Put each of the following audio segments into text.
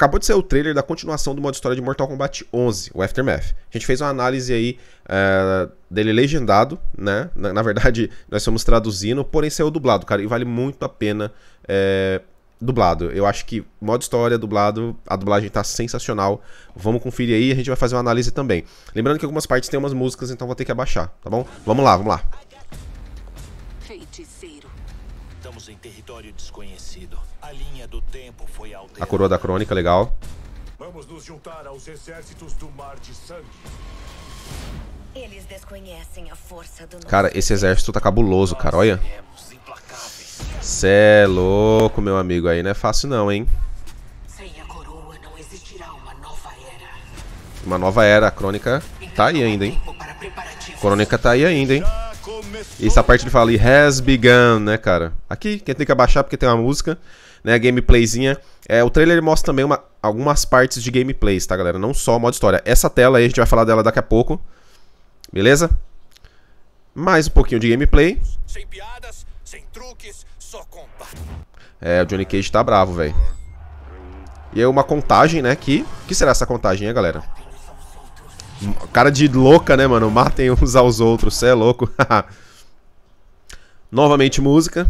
Acabou de ser o trailer da continuação do modo história de Mortal Kombat 11, o Aftermath. A gente fez uma análise aí é, dele legendado, né? Na, na, verdade, nós estamos traduzindo, porém saiu dublado, cara, e vale muito a pena é, dublado. Eu acho que modo história, dublado, a dublagem tá sensacional. Vamos conferir aí, a gente vai fazer uma análise também. Lembrando que algumas partes tem umas músicas, então vou ter que abaixar, tá bom? Vamos lá, vamos lá. em território desconhecido. A linha do tempo foi alterada. A coroa da crônica, legal. Vamos nos juntar aos exércitos do Mar de Sangue. Eles desconhecem a força do Cara, esse exército tá cabuloso, cara, olha. Cê é louco, meu amigo, aí não é fácil não, hein? uma nova era. A crônica tá aí ainda, hein? A então, crônica tá aí ainda, hein? essa parte ele fala ali, has begun, né, cara? Aqui, quem tem que abaixar porque tem uma música, né, gameplayzinha. É, o trailer mostra também uma, algumas partes de gameplays, tá, galera? Não só o modo história. Essa tela aí, a gente vai falar dela daqui a pouco, beleza? Mais um pouquinho de gameplay. Sem piadas, sem truques, só combate. É, o Johnny Cage tá bravo, velho. E aí uma contagem, né, que... O que será essa contagem, hein, galera? Cara de louca, né, mano? Matem uns aos outros, cê é louco. Novamente música.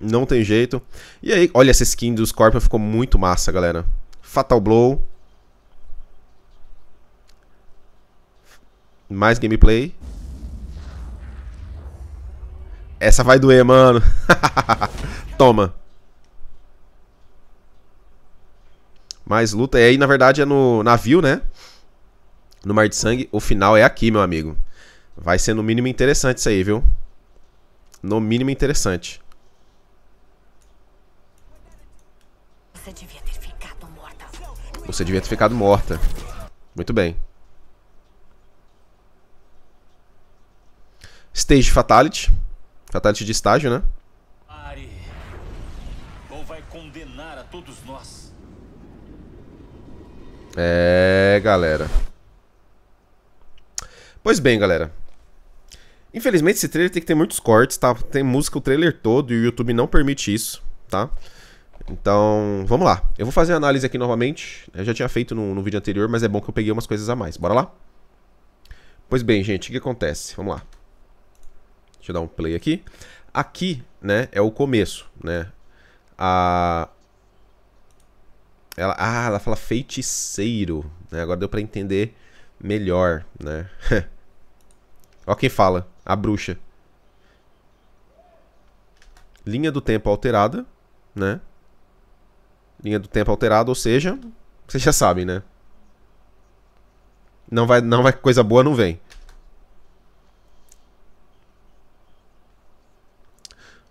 Não tem jeito. E aí, olha essa skin do Scorpion, ficou muito massa, galera. Fatal Blow. Mais gameplay. Essa vai doer, mano. Toma. Mais luta. E aí, na verdade, é no navio, né? no Mar de Sangue. O final é aqui, meu amigo. Vai ser no mínimo interessante isso aí, viu? No mínimo interessante. Você devia ter ficado morta. Você devia ter ficado morta. Muito bem. Stage Fatality. Fatality de estágio, né? Pare. Ou vai condenar a todos nós. É, galera. Pois bem, galera. Infelizmente, esse trailer tem que ter muitos cortes, tá? Tem música o trailer todo e o YouTube não permite isso, tá? Então, vamos lá. Eu vou fazer a análise aqui novamente. Eu já tinha feito no, no vídeo anterior, mas é bom que eu peguei umas coisas a mais. Bora lá? Pois bem, gente, o que acontece? Vamos lá. Deixa eu dar um play aqui. Aqui, né, é o começo, né? A... Ela... Ah, ela fala feiticeiro, né? Agora deu pra entender melhor, né? Ó quem fala, a bruxa. Linha do tempo alterada, né? Linha do tempo alterada, ou seja, vocês já sabem, né? Não vai, não vai coisa boa não vem.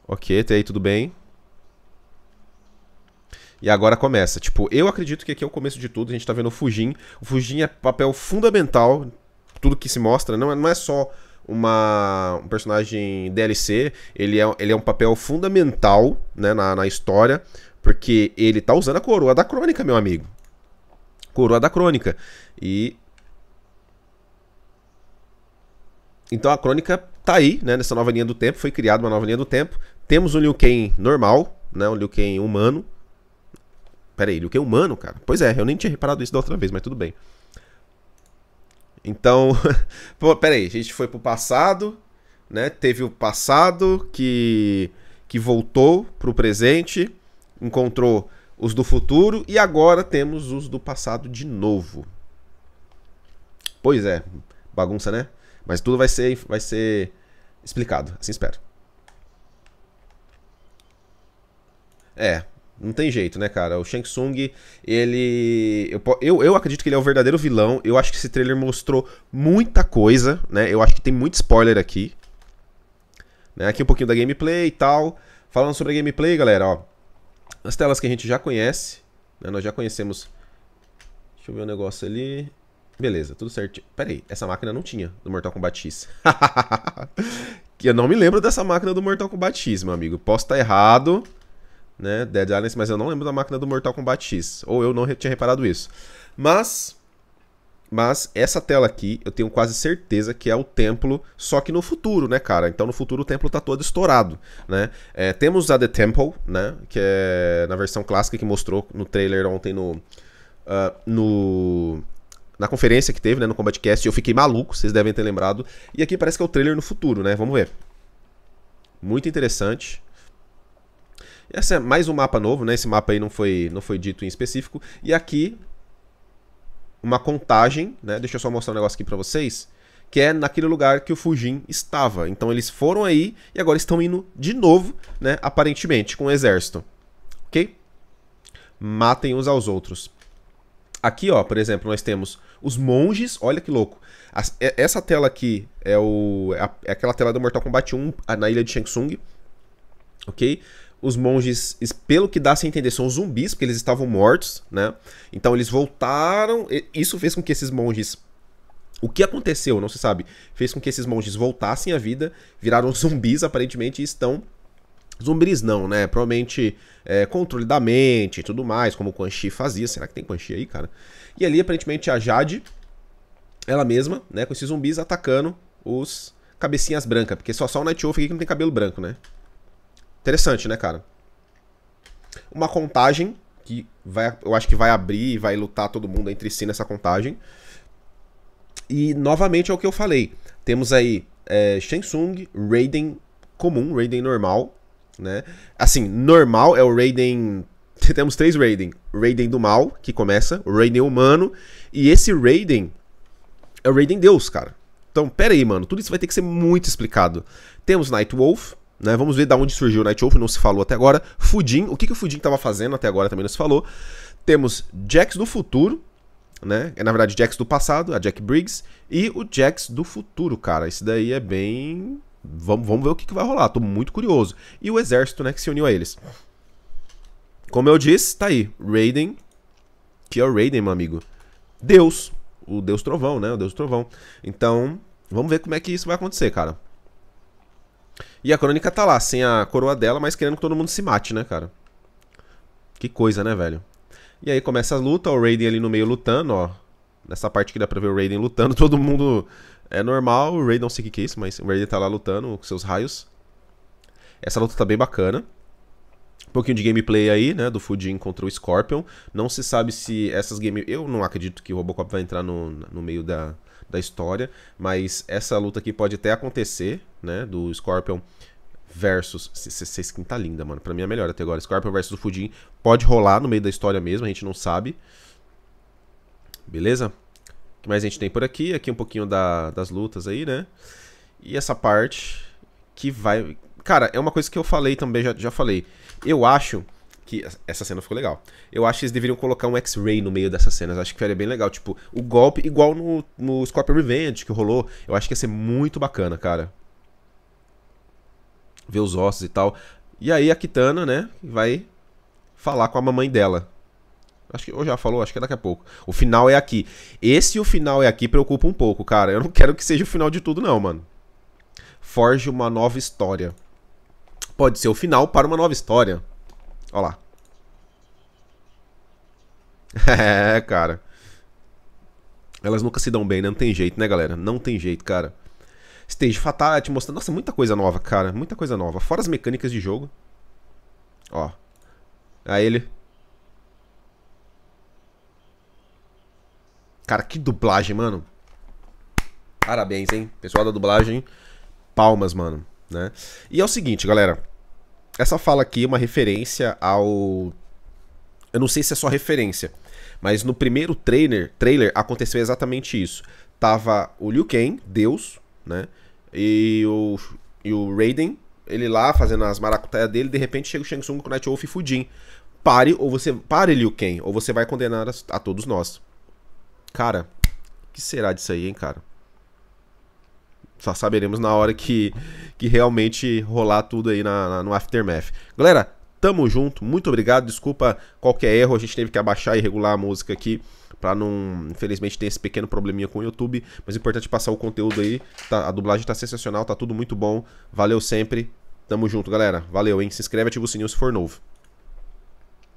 OK, até aí tudo bem. E agora começa. Tipo, eu acredito que aqui é o começo de tudo. A gente tá vendo o Fujin. O Fujin é papel fundamental. Tudo que se mostra. Não é, não é só uma, um personagem DLC. Ele é, ele é um papel fundamental né, na, na história. Porque ele tá usando a coroa da crônica, meu amigo. Coroa da crônica. E. Então a crônica tá aí, né? Nessa nova linha do tempo. Foi criada uma nova linha do tempo. Temos o Liu Kang normal, né? O Liu Kang humano Peraí, Liu Kang é humano, cara? Pois é, eu nem tinha reparado isso da outra vez, mas tudo bem. Então, pô, peraí, a gente foi pro passado, né? Teve o passado que, que voltou pro presente, encontrou os do futuro e agora temos os do passado de novo. Pois é, bagunça, né? Mas tudo vai ser, vai ser explicado, assim espero. É, não tem jeito, né, cara? O Shang Tsung, ele. Eu, eu, eu, acredito que ele é o verdadeiro vilão. Eu acho que esse trailer mostrou muita coisa, né? Eu acho que tem muito spoiler aqui. Né? Aqui um pouquinho da gameplay e tal. Falando sobre a gameplay, galera, ó. As telas que a gente já conhece. Né? Nós já conhecemos. Deixa eu ver o um negócio ali. Beleza, tudo certo. Pera aí, essa máquina não tinha do Mortal Kombat X. Que eu não me lembro dessa máquina do Mortal Kombat X, meu amigo. Posso estar errado né? Dead Islands, mas eu não lembro da máquina do Mortal Kombat X. Ou eu não tinha reparado isso. Mas. Mas essa tela aqui, eu tenho quase certeza que é o templo, só que no futuro, né, cara? Então no futuro o templo tá todo estourado, né? É, temos a The Temple, né? Que é na versão clássica que mostrou no trailer ontem no. Uh, no na conferência que teve, né, no Combatcast, eu fiquei maluco, vocês devem ter lembrado. E aqui parece que é o trailer no futuro, né? Vamos ver. Muito interessante. Esse é mais um mapa novo, né? Esse mapa aí não foi, não foi dito em específico. E aqui, uma contagem, né? Deixa eu só mostrar um negócio aqui para vocês. Que é naquele lugar que o Fujin estava. Então eles foram aí e agora estão indo de novo, né? Aparentemente, com o exército. Ok? Matem uns aos outros. Aqui, ó, por exemplo, nós temos os monges. Olha que louco. As, essa tela aqui é, o, é, a, é aquela tela do Mortal Kombat 1 na ilha de Shang Tsung. Ok? os monges, pelo que dá a se entender, são zumbis, porque eles estavam mortos, né? Então eles voltaram. Isso fez com que esses monges. O que aconteceu, não se sabe, fez com que esses monges voltassem à vida, viraram zumbis, aparentemente, e estão. Zumbis não, né? Provavelmente é, controle da mente e tudo mais, como o Quan Chi fazia. Será que tem Quan Chi aí, cara? E ali, aparentemente, a Jade, ela mesma, né, com esses zumbis atacando os cabecinhas brancas, porque só só o Night Wolf aqui que não tem cabelo branco, né? Interessante, né, cara? Uma contagem que vai, eu acho que vai abrir e vai lutar todo mundo entre si nessa contagem. E novamente é o que eu falei. Temos aí é, Shensung, Raiden comum, Raiden normal, né? Assim, normal é o Raiden. Temos três Raiden: Raiden do mal, que começa, o Raiden humano, e esse Raiden é o Raiden Deus, cara. Então, pera aí, mano, tudo isso vai ter que ser muito explicado. Temos Nightwolf, né? Vamos ver da onde surgiu o Night Wolf, não se falou até agora. Fudim o que, que o Fudim estava fazendo até agora também não se falou. Temos Jax do futuro, né? É na verdade Jax do passado, a Jack Briggs, e o Jax do futuro, cara. Isso daí é bem. Vamos, vamos ver o que, que vai rolar, tô muito curioso. E o exército, né, que se uniu a eles. Como eu disse, tá aí. Raiden, que é o Raiden, meu amigo. Deus, o Deus Trovão, né? O Deus Trovão. Então, vamos ver como é que isso vai acontecer, cara. E a crônica tá lá, sem a coroa dela, mas querendo que todo mundo se mate, né, cara? Que coisa, né, velho? E aí começa a luta, o Raiden ali no meio lutando, ó. Nessa parte que dá pra ver o Raiden lutando, todo mundo é normal, o Raiden não sei o que é isso, mas o Raiden tá lá lutando com seus raios. Essa luta tá bem bacana. Um pouquinho de gameplay aí, né, do Fujin contra o Scorpion. Não se sabe se essas game... Eu não acredito que o Robocop vai entrar no, no meio da, da história, mas essa luta aqui pode até acontecer, né? Do Scorpion versus. Essa skin tá linda, mano. Pra mim é melhor até agora. Scorpion versus o Fujin pode rolar no meio da história mesmo, a gente não sabe. Beleza? O que mais a gente tem por aqui? Aqui um pouquinho da, das lutas aí, né? E essa parte que vai. Cara, é uma coisa que eu falei também, já, já falei. Eu acho que. Essa cena ficou legal. Eu acho que eles deveriam colocar um X-Ray no meio dessas cenas. Acho que seria bem legal. Tipo, o golpe, igual no, no Scorpion Revenge que rolou. Eu acho que ia ser muito bacana, cara ver os ossos e tal. E aí a Kitana, né, vai falar com a mamãe dela. Acho que ou já falou, acho que é daqui a pouco. O final é aqui. Esse o final é aqui preocupa um pouco, cara. Eu não quero que seja o final de tudo não, mano. Forge uma nova história. Pode ser o final para uma nova história. Olha lá. é, cara. Elas nunca se dão bem, né? Não tem jeito, né, galera? Não tem jeito, cara. Stage Fatality, mostrando. Nossa, muita coisa nova, cara. Muita coisa nova. Fora as mecânicas de jogo. Ó. Aí ele. Cara, que dublagem, mano. Parabéns, hein? Pessoal da dublagem. Palmas, mano. Né? E é o seguinte, galera. Essa fala aqui é uma referência ao. Eu não sei se é só referência, mas no primeiro trailer, trailer aconteceu exatamente isso. Tava o Liu Kang, Deus, né? E o, e o Raiden, ele lá fazendo as maracutaias dele, de repente chega o Shang Tsung com Night Wolf e Fudin. Pare, ou você. Pare, Liu Kang, ou você vai condenar a, a todos nós. Cara, o que será disso aí, hein, cara? Só saberemos na hora que, que realmente rolar tudo aí na, na no Aftermath. Galera, tamo junto, muito obrigado. Desculpa qualquer erro, a gente teve que abaixar e regular a música aqui para não, infelizmente ter esse pequeno probleminha com o YouTube, mas é importante passar o conteúdo aí. Tá, a dublagem tá sensacional, tá tudo muito bom. Valeu sempre. Tamo junto, galera. Valeu, hein? Se inscreve, ativa o sininho se for novo.